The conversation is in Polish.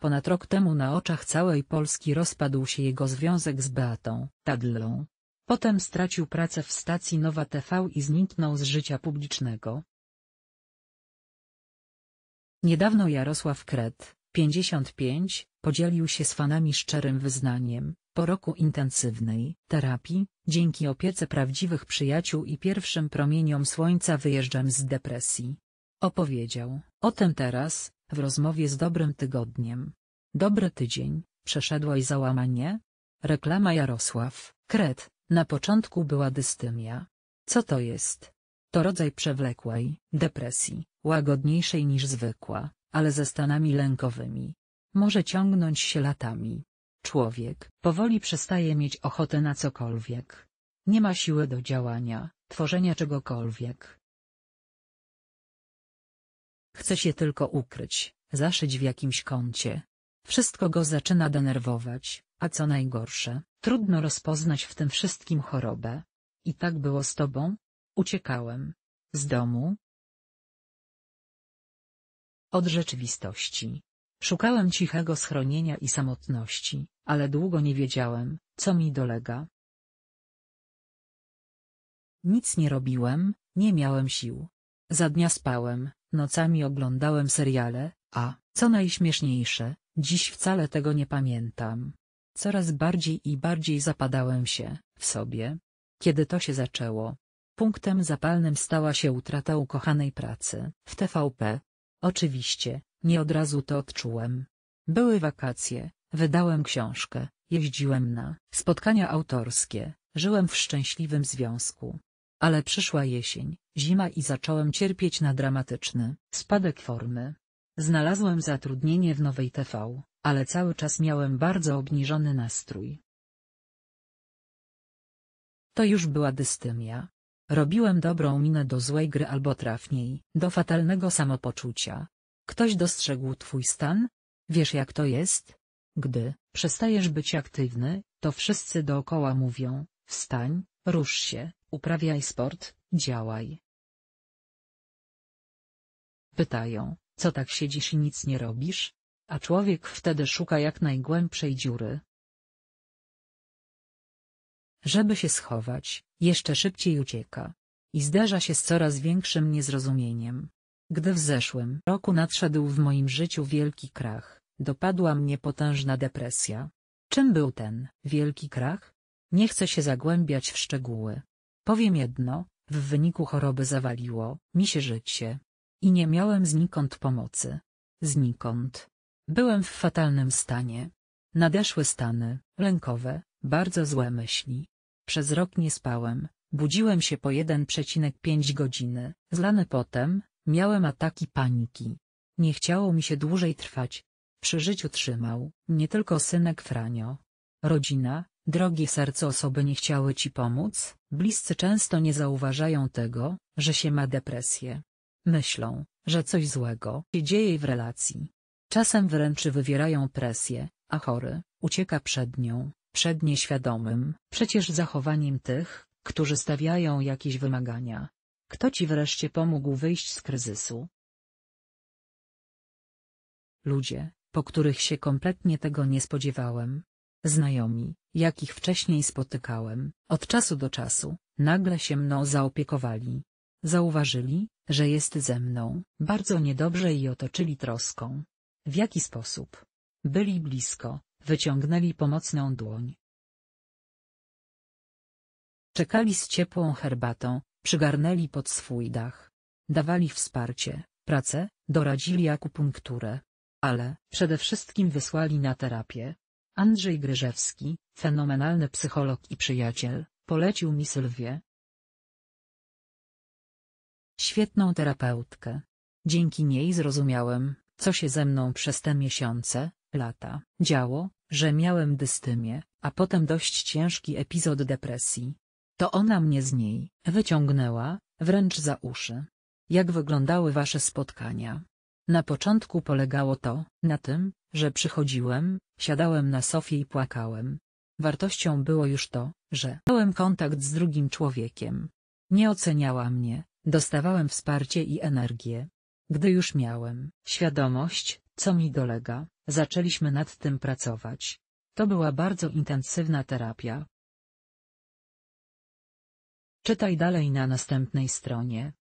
Ponad rok temu na oczach całej Polski rozpadł się jego związek z Beatą Tadlą. Potem stracił pracę w stacji Nowa TV i zniknął z życia publicznego. Niedawno Jarosław Kret, 55, podzielił się z fanami szczerym wyznaniem, po roku intensywnej terapii, dzięki opiece prawdziwych przyjaciół i pierwszym promieniom słońca wyjeżdżam z depresji. Opowiedział o tym teraz, w rozmowie z dobrym tygodniem. Dobry tydzień, przeszedła i załamanie? Reklama Jarosław, Kret, na początku była dystymia. Co to jest? To rodzaj przewlekłej depresji, łagodniejszej niż zwykła, ale ze stanami lękowymi. Może ciągnąć się latami. Człowiek powoli przestaje mieć ochotę na cokolwiek. Nie ma siły do działania, tworzenia czegokolwiek. Chce się tylko ukryć, zaszyć w jakimś kącie. Wszystko go zaczyna denerwować, a co najgorsze, trudno rozpoznać w tym wszystkim chorobę. I tak było z tobą? Uciekałem. Z domu? Od rzeczywistości. Szukałem cichego schronienia i samotności, ale długo nie wiedziałem, co mi dolega. Nic nie robiłem, nie miałem sił. Za dnia spałem, Nocami oglądałem seriale, a, co najśmieszniejsze, dziś wcale tego nie pamiętam. Coraz bardziej i bardziej zapadałem się, w sobie. Kiedy to się zaczęło? Punktem zapalnym stała się utrata ukochanej pracy, w TVP. Oczywiście, nie od razu to odczułem. Były wakacje, wydałem książkę, jeździłem na spotkania autorskie, żyłem w szczęśliwym związku. Ale przyszła jesień, Zima i zacząłem cierpieć na dramatyczny spadek formy. Znalazłem zatrudnienie w nowej TV, ale cały czas miałem bardzo obniżony nastrój. To już była dystymia. Robiłem dobrą minę do złej gry albo trafniej, do fatalnego samopoczucia. Ktoś dostrzegł twój stan? Wiesz jak to jest? Gdy przestajesz być aktywny, to wszyscy dookoła mówią, wstań, rusz się, uprawiaj sport, działaj. Pytają, co tak siedzisz i nic nie robisz? A człowiek wtedy szuka jak najgłębszej dziury. Żeby się schować, jeszcze szybciej ucieka. I zderza się z coraz większym niezrozumieniem. Gdy w zeszłym roku nadszedł w moim życiu wielki krach, dopadła mnie potężna depresja. Czym był ten wielki krach? Nie chcę się zagłębiać w szczegóły. Powiem jedno, w wyniku choroby zawaliło mi się życie. I nie miałem znikąd pomocy. Znikąd. Byłem w fatalnym stanie. Nadeszły stany, lękowe, bardzo złe myśli. Przez rok nie spałem, budziłem się po 1,5 godziny, zlany potem, miałem ataki paniki. Nie chciało mi się dłużej trwać. Przy życiu trzymał, nie tylko synek Franio. Rodzina, drogie serce osoby nie chciały ci pomóc, bliscy często nie zauważają tego, że się ma depresję. Myślą, że coś złego się dzieje w relacji. Czasem wręcz wywierają presję, a chory ucieka przed nią, przed nieświadomym, przecież zachowaniem tych, którzy stawiają jakieś wymagania. Kto ci wreszcie pomógł wyjść z kryzysu? Ludzie, po których się kompletnie tego nie spodziewałem. Znajomi, jakich wcześniej spotykałem, od czasu do czasu, nagle się mną zaopiekowali, Zauważyli, że jest ze mną, bardzo niedobrze i otoczyli troską. W jaki sposób? Byli blisko, wyciągnęli pomocną dłoń. Czekali z ciepłą herbatą, przygarnęli pod swój dach. Dawali wsparcie, pracę, doradzili akupunkturę. Ale, przede wszystkim wysłali na terapię. Andrzej Gryżewski, fenomenalny psycholog i przyjaciel, polecił mi Sylwię, świetną terapeutkę. Dzięki niej zrozumiałem, co się ze mną przez te miesiące, lata, działo, że miałem dystymię, a potem dość ciężki epizod depresji. To ona mnie z niej wyciągnęła, wręcz za uszy. Jak wyglądały wasze spotkania? Na początku polegało to na tym, że przychodziłem, siadałem na sofie i płakałem. Wartością było już to, że miałem kontakt z drugim człowiekiem. Nie oceniała mnie, Dostawałem wsparcie i energię. Gdy już miałem świadomość, co mi dolega, zaczęliśmy nad tym pracować. To była bardzo intensywna terapia. Czytaj dalej na następnej stronie.